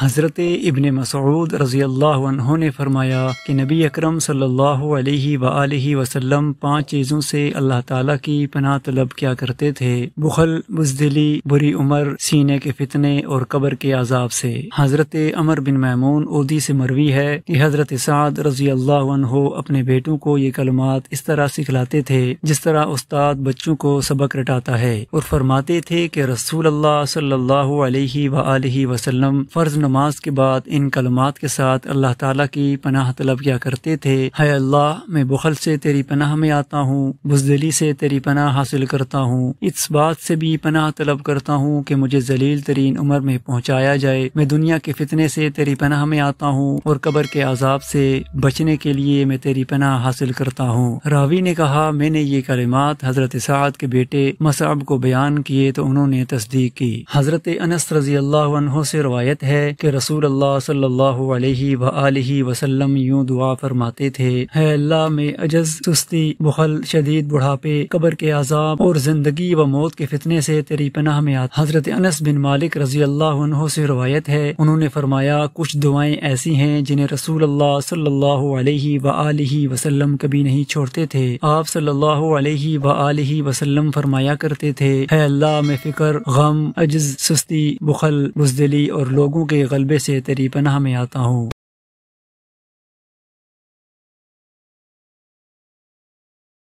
हज़रत इबन मसूद रज़ी अल्लाह ने फरमाया कि नबी अकरम सल्लल्लाहु अलैहि वसल्लम वसल्लम पांच चीज़ों से अल्लाह ताला की पनाह तलब क्या करते थे बुखल बुजदिली बुरी उम्र सीने के फितने और कब्र के आजाब से हज़रत अमर बिन मैमून उदी से मरवी है कि हज़रत साद रज़ी अल्लाह अपने बेटों को ये कलमात इस तरह सिखलाते थे जिस तरह उस्ताद बच्चों को सबक रटाता है और फरमाते थे कि रसूल अल्लाह सल्लल्लाहु फ़र्ज़ नमाज के बाद इन कलमात के साथ अल्लाह ताला की पनाह तलब किया करते थे है अल्लाह मैं बुखल से तेरी पनाह में आता हूँ बुजदली से तेरी पनाह हासिल करता हूँ इस बात से भी पनाह तलब करता हूँ कि मुझे जलील तरीन उम्र में पहुँचाया जाए मैं दुनिया के फितने से तेरी पनाह में आता हूँ और कबर के आजाब से बचने के लिए मैं तेरी पनाह हासिल करता हूँ रावी ने कहा मैंने ये कलिमात हजरत साद के बेटे मसाब को बयान किए तो उन्होंने तस्दीक की हजरत अनस रजी अल्लाह से रवायत है कि रसूल अल्लाह सल्लल्लाहु अलैहि अलैहि वसल्लम यूं दुआ फरमाते थे है अल्लाह में अजज सुस्ती बुखल शदीद बुढ़ापे कबर के आजाब और जिंदगी व मौत के फितने से तेरी पनाह में आता हजरत अनस बिन मालिक रजी अल्लाह से रवायत है उन्होंने फरमाया कुछ दुआएं ऐसी हैं जिन्हें रसूल अल्लाह सल्लल्लाहु अलैहि अलैहि वसल्लम कभी नहीं छोड़ते थे आप सल्लल्लाहु अलैहि अलैहि वसल्लम फरमाया करते थे है अल्लाह में फिक्र गम अजज सुस्ती बुखल बुजदली और लोगों के गलबे से तेरी पनाह में आता हूँ